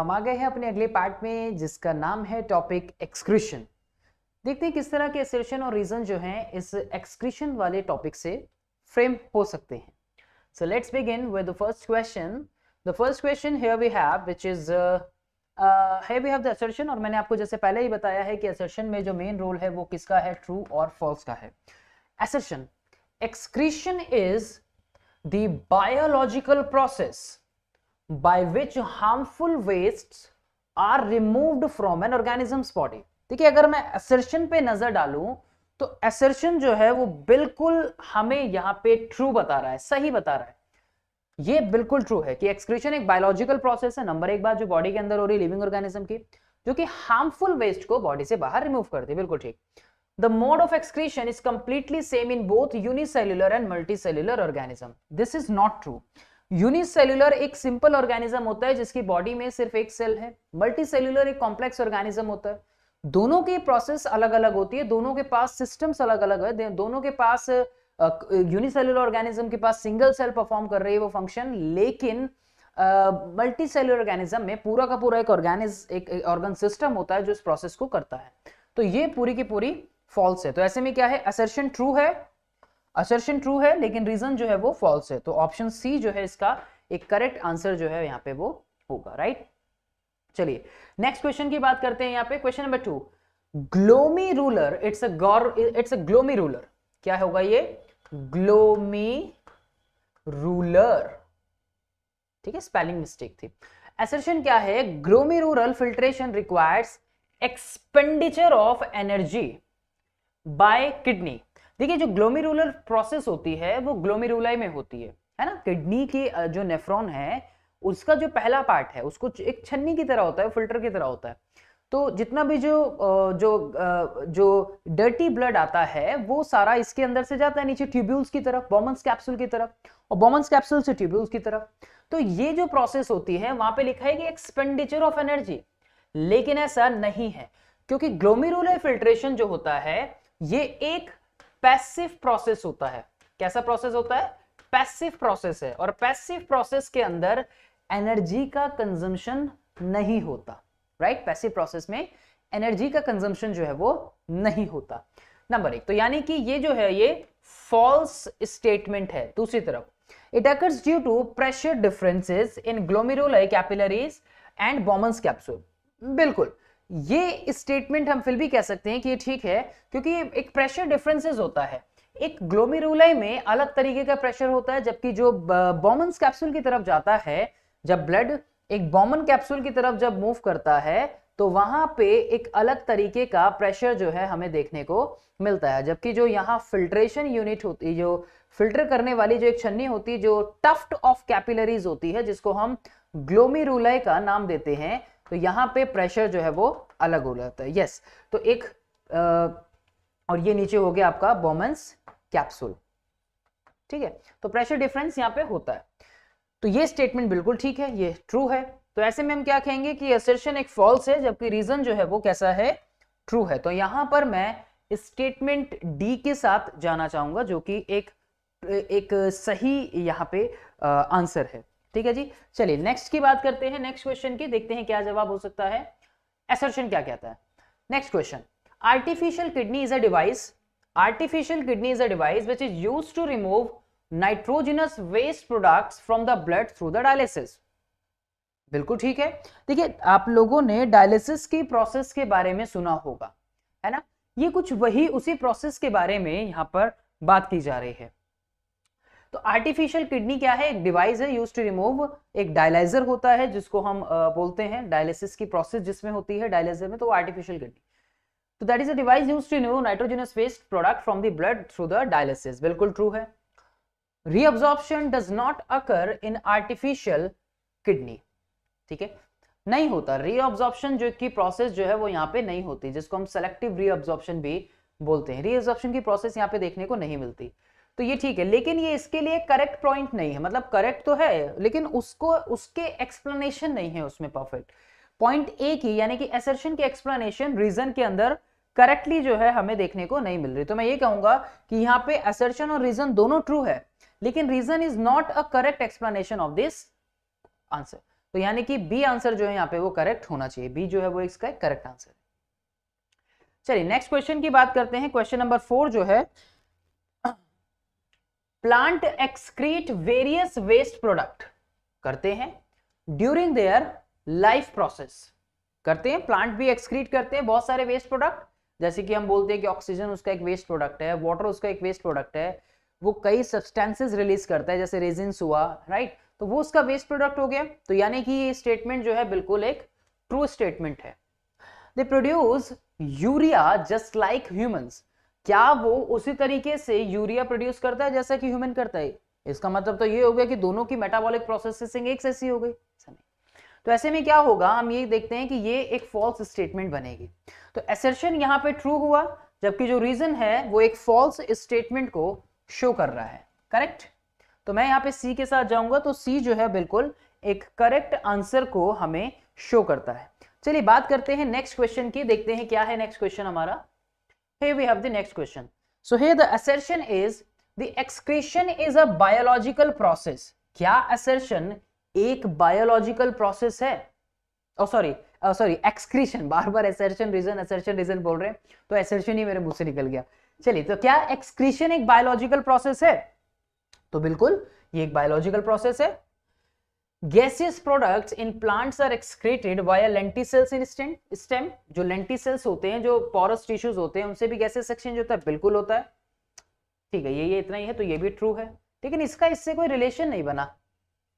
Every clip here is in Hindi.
हम आ गए हैं अपने अगले पार्ट में जिसका नाम है टॉपिक एक्सक्रीशन देखते हैं किस तरह के एसर्शन और रीजन जो हैं इस एक्सक्रीशन वाले टॉपिक से फ्रेम हो सकते हैं so let's begin with the first question the first question here we have which is here we have the assertion और मैंने आपको जैसे पहले ही बताया है कि एसर्शन में जो मेन रोल है वो किसका है ट्रू और फॉल्स का है assertion excretion is the biological process by which harmful waste are removed from an organisms body ठीक है अगर मैं assertion पे नजर डालू तो assertion जो है वो बिल्कुल हमें यहां पे true बता रहा है सही बता रहा है ये बिल्कुल ट्रू है कि एक्सक्रीशन एक बायोलॉजिकल प्रोसेस है नंबर एक बात जो बॉडी के अंदर हो रही है लिविंग ऑर्गेनिज्म की जो कि हार्मफुल वेस्ट को बॉडी से बाहर रिमूव करती है बिल्कुल ठीक the mode of excretion is completely same in both unicellular and multi multicellular organism this is not true unicellular एक सिंपल ऑर्गेनिज्म होता है जिसकी बॉडी में सिर्फ एक सेल है मल्टीसेल्यूलर एक कॉम्प्लेक्स ऑर्गेनिज्म होता है दोनों की प्रोसेस अलग अलग होती है दोनों के पास सिस्टम्स अलग अलग है दोनों के पास यूनिसेल्यूलर ऑर्गेनिज्म के पास सिंगल सेल परफॉर्म कर रही है वो फंक्शन लेकिन मल्टी सेल्युलर ऑर्गेनिज्म में पूरा का पूरा एक ऑर्गेनिज एक ऑर्गन सिस्टम होता है जो इस प्रोसेस को करता है तो ये पूरी की पूरी फॉल्स है तो ऐसे में क्या है असर्शन ट्रू है असर्शन ट्रू है लेकिन रीजन जो है वो फॉल्स है तो ऑप्शन सी जो है इसका एक करेक्ट आंसर जो है यहाँ पे वो होगा राइट चलिए नेक्स्ट क्वेश्चन की बात करते हैं यहाँ पे question number two glomerular it's it's a glomerular क्या होगा ये ग्लोमी रूलर ठीक है स्पेलिंग मिस्टेक थी एसर्शन क्या है glomerular filtration requires expenditure of energy by kidney देखिए जो ग्लोमिरुलर प्रोसेस होती है वो ग्लोमिरुलाई में होती है है ना किडनी की जो नेफ्रॉन है उसका जो पहला पार्ट है उसको एक छन्नी की तरह होता है फिल्टर की तरह होता है तो जितना भी जो जो जो डर्टी ब्लड आता है वो सारा इसके अंदर से जाता है नीचे ट्यूब्यूल्स की तरफ बॉमन्स कैप्सूल की तरफ और बॉमन्स कैप्सूल से ट्यूब्यूल्स की तरफ तो ये जो प्रोसेस होती है वहां पे लिखा है कि एक्सपेंडिचर ऑफ एनर्जी लेकिन ऐसा नहीं है क्योंकि ग्लोमिरुलर फिल्ट्रेशन जो होता है ये एक पैसिव प्रोसेस होता है कैसा प्रोसेस होता है पैसिव प्रोसेस है और पैसिव प्रोसेस के अंदर एनर्जी का कंजम्पशन नहीं होता राइट पैसिव प्रोसेस में एनर्जी का कंजम्पशन जो है वो नहीं होता नंबर एक तो यानी कि ये जो है ये फॉल्स स्टेटमेंट है दूसरी तरफ it occurs due to pressure differences in glomerular capillaries and Bowman's capsule बिल्कुल ये स्टेटमेंट हम फिर भी कह सकते हैं कि ये ठीक है क्योंकि एक प्रेशर डिफरेंसेस होता है एक ग्लोमेरुलाई में अलग तरीके का प्रेशर होता है जबकि जो बॉमन कैप्सूल की तरफ जाता है जब ब्लड एक बॉमन कैप्सूल की तरफ जब मूव करता है तो वहां पे एक अलग तरीके का प्रेशर जो है हमें देखने को मिलता है जबकि जो यहाँ फिल्ट्रेशन यूनिट होती है जो फिल्टर करने वाली जो एक छन्नी होती है जो टफ्ट ऑफ कैपिलरीज होती है जिसको हम ग्लोमेरुलाई का नाम देते हैं तो यहाँ पे प्रेशर जो है वो अलग हो जाता है यस तो एक आ, और ये नीचे हो गया आपका बॉमेंस कैप्सूल ठीक है तो प्रेशर डिफरेंस यहाँ पे होता है तो ये स्टेटमेंट बिल्कुल ठीक है ये ट्रू है तो ऐसे में हम क्या कहेंगे कि असर्शन एक फॉल्स है जबकि रीजन जो है वो कैसा है ट्रू है तो यहां पर मैं स्टेटमेंट डी के साथ जाना चाहूंगा जो कि एक एक सही यहां पे आंसर है ठीक है जी चलिए नेक्स्ट की बात करते हैं नेक्स्ट क्वेश्चन की देखते हैं क्या जवाब हो सकता है एसर्शन क्या कहता है next question artificial kidney is a device artificial kidney is a device which is use to remove nitrogenous waste product from the blood through the dialysis बिल्कुल ठीक है देखिए आप लोगों ने डायलिसिस की प्रोसेस के बारे में सुना होगा है ना ये कुछ वही उसी प्रोसेस के बारे में यहाँ पर बात की जा रही है तो आर्टिफिशियल किडनी क्या है एक डिवाइस है यूज टू रिमूव एक डायलाइजर होता है जिसको हम बोलते हैं डायलिसिस की प्रोसेस जिसमें होती है डायलाइजर में तो आर्टिफिशियल किडनी तो that is a device use to remove nitrogenous waste product from the blood through the dialysis बिल्कुल ट्रू है reabsorption does not occur in artificial kidney ठीक है नहीं होता रीअब्जॉर्प्शन जो की प्रोसेस जो है वो यहाँ पे नहीं होती जिसको हम सेलेक्टिव रीअब्जॉर्प्शन भी बोलते हैं रीअब्जॉर्प्शन की प्रोसेस यहाँ पे देखने को नहीं मिलती तो ये ठीक है लेकिन ये इसके लिए करेक्ट पॉइंट नहीं है मतलब करेक्ट तो है लेकिन उसको उसके एक्सप्लेनेशन नहीं है उसमें परफेक्ट पॉइंट ए की यानी कि एसर्शन के एक्सप्लेनेशन रीजन के अंदर करेक्टली जो है हमें देखने को नहीं मिल रही तो मैं ये कहूंगा कि यहाँ पे असर्शन और रीजन दोनों ट्रू है लेकिन reason is not a correct explanation of this answer तो यानी कि बी आंसर जो है यहाँ पे वो करेक्ट होना चाहिए बी जो है वो इसका करेक्ट आंसर चलिए नेक्स्ट क्वेश्चन की बात करते हैं क्वेश्चन नंबर फोर जो है plant excrete various waste product करते हैं ड्यूरिंग देयर लाइफ प्रोसेस करते हैं प्लांट भी एक्सक्रीट करते हैं बहुत सारे वेस्ट प्रोडक्ट जैसे कि हम बोलते हैं कि ऑक्सीजन उसका एक वेस्ट प्रोडक्ट है वाटर उसका एक वेस्ट प्रोडक्ट है वो कई सब्सटेंसेस रिलीज करता है जैसे रेजिन हुआ राइट तो वो उसका वेस्ट प्रोडक्ट हो गया तो यानी कि ये स्टेटमेंट जो है बिल्कुल एक ट्रू स्टेटमेंट है they produce urea just like humans क्या वो उसी तरीके से यूरिया प्रोड्यूस करता है जैसा कि ह्यूमन करता है इसका मतलब तो ये हो गया कि दोनों की मेटाबॉलिक प्रोसेसिंग एक जैसी हो गई तो ऐसे में क्या होगा हम ये देखते हैं कि ये एक फॉल्स स्टेटमेंट बनेगी तो एसर्शन यहाँ पे ट्रू हुआ जबकि जो रीजन है वो एक फॉल्स स्टेटमेंट को शो कर रहा है करेक्ट तो मैं यहाँ पे सी के साथ जाऊंगा तो सी जो है बिल्कुल एक करेक्ट आंसर को हमें शो करता है चलिए बात करते हैं नेक्स्ट क्वेश्चन की देखते हैं क्या है नेक्स्ट क्वेश्चन हमारा Here we have the next question. So here the assertion is the excretion is a biological process. kya assertion ek biological process hai Oh sorry, oh sorry excretion bar bar assertion reason assertion reason bol rahe to assertion hi mere muh se nikal gaya chaliye to kya excretion ek biological process hai to bilkul बिल्कुल ये एक बायोलॉजिकल प्रोसेस है gaseous products in plants are excreted via lenticels in stem stem जो लेंटी सेल्स होते हैं जो porous टिश्यूज होते हैं उनसे भी गैसियस एक्सचेंज होता है बिल्कुल होता है ठीक है ये ये इतना ही है तो ये भी ट्रू है लेकिन इसका इससे कोई रिलेशन नहीं बना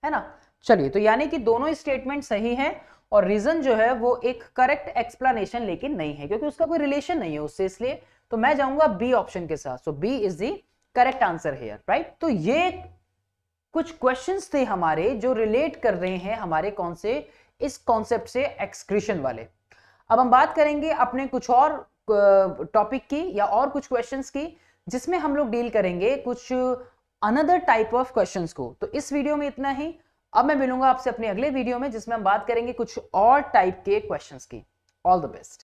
है ना चलिए तो यानी कि दोनों स्टेटमेंट सही है और रीजन जो है वो एक करेक्ट एक्सप्लेनेशन लेकिन नहीं है क्योंकि उसका कोई रिलेशन नहीं है उससे इसलिए तो मैं जाऊंगा बी ऑप्शन के साथ so B is the correct answer here right तो ये कुछ क्वेश्चंस थे हमारे जो रिलेट कर रहे हैं हमारे कौन से इस कॉन्सेप्ट से एक्सक्रीशन वाले अब हम बात करेंगे अपने कुछ और टॉपिक की या और कुछ क्वेश्चंस की जिसमें हम लोग डील करेंगे कुछ अनदर टाइप ऑफ क्वेश्चंस को तो इस वीडियो में इतना ही अब मैं मिलूंगा आपसे अपने अगले वीडियो में जिसमें हम बात करेंगे कुछ और टाइप के क्वेश्चंस की ऑल द बेस्ट